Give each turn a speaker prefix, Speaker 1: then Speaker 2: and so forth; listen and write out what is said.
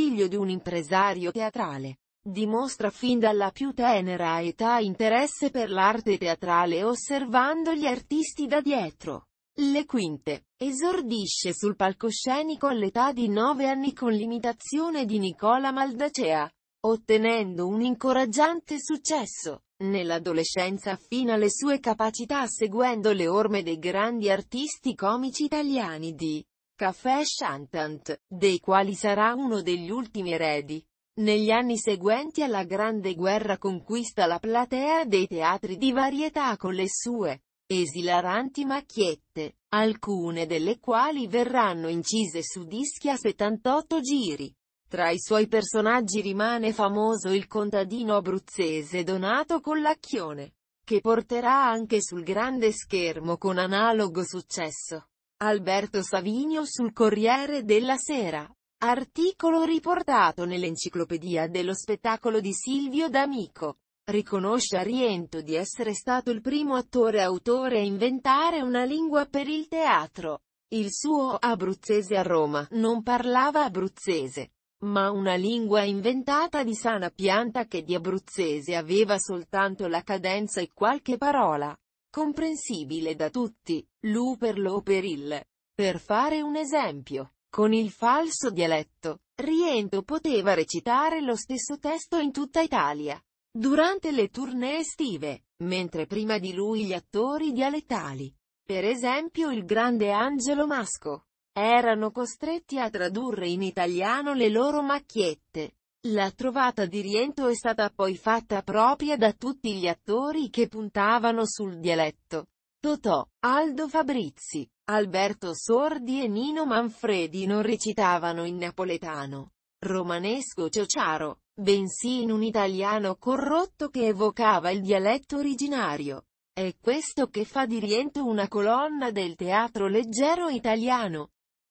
Speaker 1: figlio di un impresario teatrale. Dimostra fin dalla più tenera età interesse per l'arte teatrale osservando gli artisti da dietro. Le quinte. Esordisce sul palcoscenico all'età di 9 anni con l'imitazione di Nicola Maldacea, ottenendo un incoraggiante successo. Nell'adolescenza affina le sue capacità seguendo le orme dei grandi artisti comici italiani di Caffè Chantant, dei quali sarà uno degli ultimi eredi. Negli anni seguenti alla Grande Guerra conquista la platea dei teatri di varietà con le sue esilaranti macchiette, alcune delle quali verranno incise su dischi a 78 giri. Tra i suoi personaggi rimane famoso il contadino abruzzese Donato Collacchione, che porterà anche sul grande schermo con analogo successo Alberto Savinio sul Corriere della Sera. Articolo riportato nell'Enciclopedia dello spettacolo di Silvio D'Amico. Riconosce a Riento di essere stato il primo attore autore a inventare una lingua per il teatro. Il suo abruzzese a Roma non parlava abruzzese, ma una lingua inventata di sana pianta che di abruzzese aveva soltanto la cadenza e qualche parola. Comprensibile da tutti, l'U per lo per il. Per fare un esempio, con il falso dialetto, Riento poteva recitare lo stesso testo in tutta Italia. Durante le tournée estive, mentre prima di lui gli attori dialettali, per esempio il grande Angelo Masco, erano costretti a tradurre in italiano le loro macchiette. La trovata di Riento è stata poi fatta propria da tutti gli attori che puntavano sul dialetto. Totò, Aldo Fabrizi, Alberto Sordi e Nino Manfredi non recitavano in napoletano, romanesco ciociaro, bensì in un italiano corrotto che evocava il dialetto originario. È questo che fa di Riento una colonna del teatro leggero italiano.